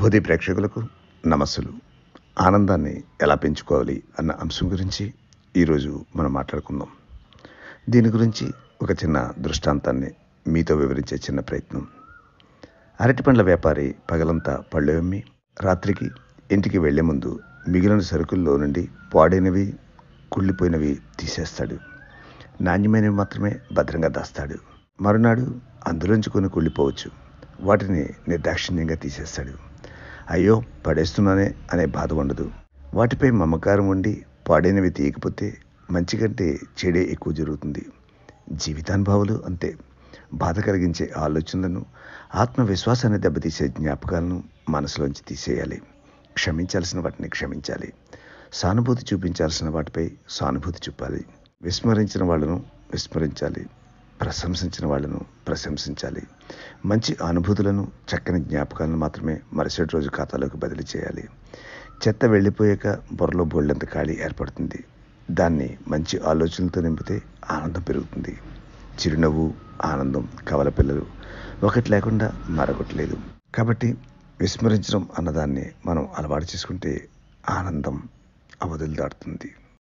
భూది ప్రేక్షకులకు నమస్సులు ఆనందాన్ని ఎలా పెంచుకోవాలి అన్న అంశం గురించి ఈరోజు మనం మాట్లాడుకుందాం దీని గురించి ఒక చిన్న దృష్టాంతాన్ని మీతో వివరించే చిన్న ప్రయత్నం అరటి పండ్ల వ్యాపారి పగలంతా పళ్ళు అమ్మి రాత్రికి ఇంటికి వెళ్లే ముందు మిగిలిన సరుకుల్లో నుండి పాడైనవి కుళ్ళిపోయినవి తీసేస్తాడు నాణ్యమైనవి మాత్రమే భద్రంగా దాస్తాడు మరునాడు అందులోంచి కొన్ని కుళ్ళిపోవచ్చు వాటిని నిర్దాక్షిణ్యంగా తీసేస్తాడు అయ్యో పడేస్తున్నానే అనే బాధ ఉండదు వాటిపై మమకారం ఉండి పాడైనవి తీయకపోతే మంచి కంటే చెడే ఎక్కువ జరుగుతుంది జీవితానుభవాలు అంతే బాధ కలిగించే ఆలోచనలను ఆత్మవిశ్వాసాన్ని దెబ్బతీసే జ్ఞాపకాలను మనసులోంచి తీసేయాలి క్షమించాల్సిన వాటిని క్షమించాలి సానుభూతి చూపించాల్సిన వాటిపై సానుభూతి చూపాలి విస్మరించిన వాళ్ళను విస్మరించాలి ప్రశంసించిన వాళ్ళను ప్రశంసించాలి మంచి అనుభూతులను చక్కని జ్ఞాపకాలను మాత్రమే మరుసటి రోజు ఖాతాలోకి బదిలీ చేయాలి చెత్త వెళ్ళిపోయాక బుర్రలో బోళ్ళంత ఖాళీ ఏర్పడుతుంది దాన్ని మంచి ఆలోచనలతో నింపితే ఆనందం పెరుగుతుంది చిరునవ్వు ఆనందం కవల పిల్లలు ఒకటి లేకుండా మరొకటి లేదు కాబట్టి విస్మరించడం అన్నదాన్ని మనం అలవాటు చేసుకుంటే ఆనందం అవధులు దాటుతుంది